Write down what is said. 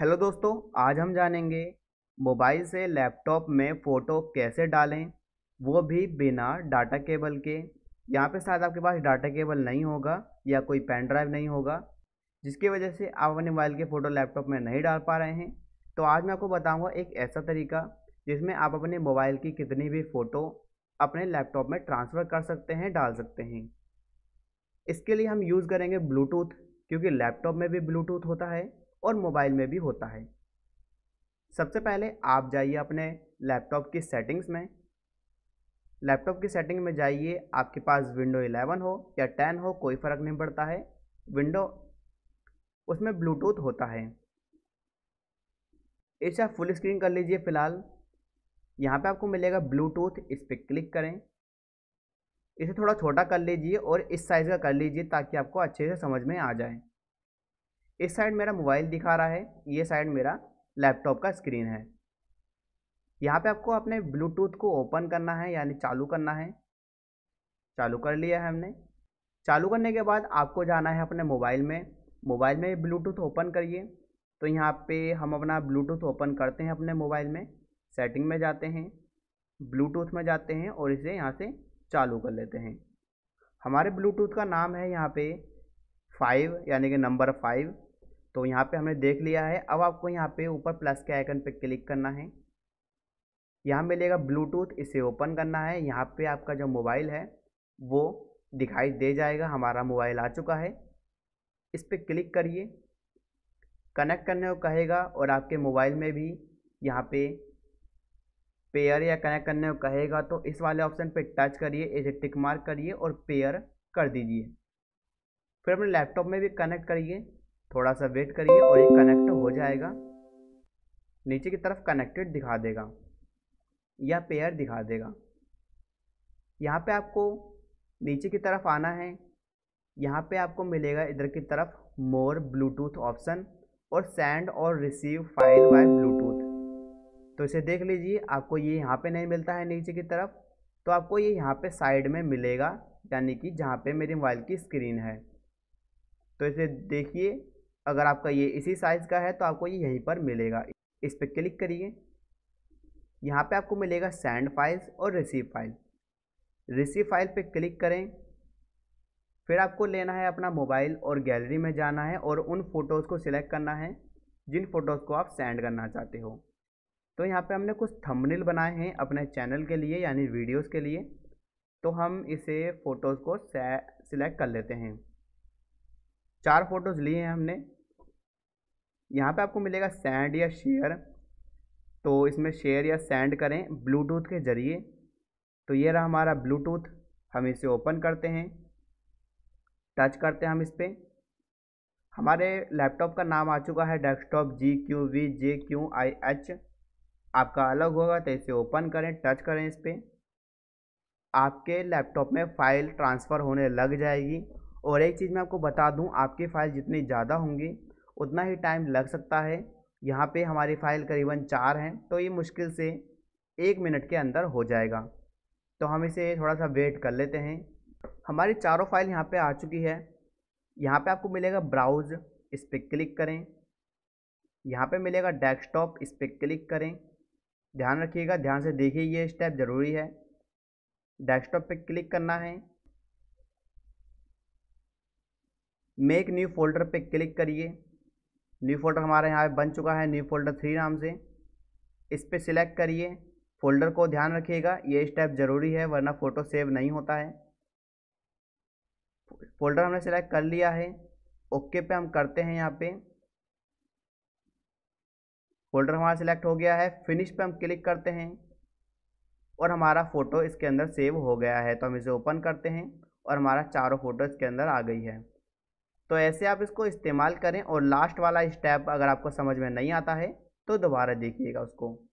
hello दोस्तों आज हम जानेंगे मोबाइल से लैपटॉप में फ़ोटो कैसे डालें वो भी बिना डाटा केबल के यहाँ पे शायद आपके पास डाटा केबल नहीं होगा या कोई पेन ड्राइव नहीं होगा जिसकी वजह से आप अपने मोबाइल के फ़ोटो लैपटॉप में नहीं डाल पा रहे हैं तो आज मैं आपको बताऊँगा एक ऐसा तरीका जिसमें आप अपने मोबाइल की कितनी भी फ़ोटो अपने लैपटॉप में ट्रांसफ़र कर सकते हैं डाल सकते हैं इसके लिए हम यूज़ करेंगे ब्लूटूथ क्योंकि लैपटॉप में भी ब्लूटूथ होता है और मोबाइल में भी होता है सबसे पहले आप जाइए अपने लैपटॉप की सेटिंग्स में लैपटॉप की सेटिंग में जाइए आपके पास विंडो 11 हो या 10 हो कोई फ़र्क नहीं पड़ता है विंडो उसमें ब्लूटूथ होता है इसे आप फुल स्क्रीन कर लीजिए फ़िलहाल यहाँ पे आपको मिलेगा ब्लूटूथ इस पर क्लिक करें इसे थोड़ा छोटा कर लीजिए और इस साइज़ का कर लीजिए ताकि आपको अच्छे से समझ में आ जाए इस साइड मेरा मोबाइल दिखा रहा है ये साइड मेरा लैपटॉप का स्क्रीन है यहाँ पे आपको अपने ब्लूटूथ को ओपन करना है यानी चालू करना है चालू कर लिया है हमने चालू करने के बाद आपको जाना है अपने मोबाइल में मोबाइल में ब्लूटूथ ओपन करिए तो यहाँ पे हम अपना ब्लूटूथ ओपन करते हैं अपने मोबाइल में सेटिंग में जाते हैं ब्लूटूथ में जाते हैं और इसे यहाँ से चालू कर लेते हैं हमारे ब्लूटूथ का नाम है यहाँ पे फाइव यानी कि नंबर फाइव तो यहाँ पे हमने देख लिया है अब आपको यहाँ पे ऊपर प्लस के आइकन पे क्लिक करना है यहाँ मिलेगा ब्लूटूथ इसे ओपन करना है यहाँ पे आपका जो मोबाइल है वो दिखाई दे जाएगा हमारा मोबाइल आ चुका है इस पर क्लिक करिए कनेक्ट करने को कहेगा और आपके मोबाइल में भी यहाँ पे पेयर या कनेक्ट करने को कहेगा तो इस वाले ऑप्शन पे टच करिए इसे टिक मार्क करिए और पेयर कर दीजिए फिर अपने लैपटॉप में भी कनेक्ट करिए थोड़ा सा वेट करिए और ये कनेक्ट हो जाएगा नीचे की तरफ कनेक्टेड दिखा देगा या पेयर दिखा देगा यहाँ पे आपको नीचे की तरफ आना है यहाँ पे आपको मिलेगा इधर की तरफ मोर ब्लूटूथ ऑप्शन और सेंड और रिसीव फाइल बाय ब्लूटूथ तो इसे देख लीजिए आपको ये यहाँ पे नहीं मिलता है नीचे की तरफ तो आपको ये यहाँ पे साइड में मिलेगा यानी कि जहाँ पे मेरे मोबाइल की स्क्रीन है तो इसे देखिए अगर आपका ये इसी साइज़ का है तो आपको ये यहीं पर मिलेगा इस पर क्लिक करिए यहाँ पे आपको मिलेगा सेंड फाइल्स और रिसीव फाइल रिसीव फाइल पे क्लिक करें फिर आपको लेना है अपना मोबाइल और गैलरी में जाना है और उन फ़ोटोज़ को सिलेक्ट करना है जिन फ़ोटोज़ को आप सेंड करना चाहते हो तो यहाँ पे हमने कुछ थंबनेल बनाए हैं अपने चैनल के लिए यानी वीडियोस के लिए तो हम इसे फ़ोटोज़ को सिलेक्ट कर लेते हैं चार फ़ोटोज़ लिए हैं हमने यहाँ पे आपको मिलेगा सेंड या शेयर तो इसमें शेयर या सेंड करें ब्लूटूथ के ज़रिए तो ये रहा हमारा ब्लूटूथ हम इसे ओपन करते हैं टच करते हैं हम इस पर हमारे लैपटॉप का नाम आ चुका है desktop G Q V J Q I H आपका अलग होगा तो इसे ओपन करें टच करें इस पर आपके लैपटॉप में फ़ाइल ट्रांसफ़र होने लग जाएगी और एक चीज़ मैं आपको बता दूं आपकी फ़ाइल जितनी ज़्यादा होंगी उतना ही टाइम लग सकता है यहाँ पे हमारी फ़ाइल करीबन चार हैं तो ये मुश्किल से एक मिनट के अंदर हो जाएगा तो हम इसे थोड़ा सा वेट कर लेते हैं हमारी चारों फाइल यहाँ पे आ चुकी है यहाँ पे आपको मिलेगा ब्राउज इस पर क्लिक करें यहाँ पे मिलेगा डेस्कटॉप इस पर क्लिक करें ध्यान रखिएगा ध्यान से देखिए ये स्टेप ज़रूरी है डेस्कटॉप पे क्लिक करना है मेक न्यू फोल्डर पे क्लिक करिए न्यू फोल्डर हमारे यहाँ बन चुका है न्यू फोल्डर थ्री नाम से इस पर सिलेक्ट करिए फोल्डर को ध्यान रखिएगा ये स्टेप ज़रूरी है वरना फ़ोटो सेव नहीं होता है फोल्डर हमने सेलेक्ट कर लिया है ओके पे हम करते हैं यहाँ पे फोल्डर हमारा सिलेक्ट हो गया है फिनिश पे हम क्लिक करते हैं और हमारा फ़ोटो इसके अंदर सेव हो गया है तो हम इसे ओपन करते हैं और हमारा चारों फ़ोटो इसके अंदर आ गई है तो ऐसे आप इसको इस्तेमाल करें और लास्ट वाला स्टेप अगर आपको समझ में नहीं आता है तो दोबारा देखिएगा उसको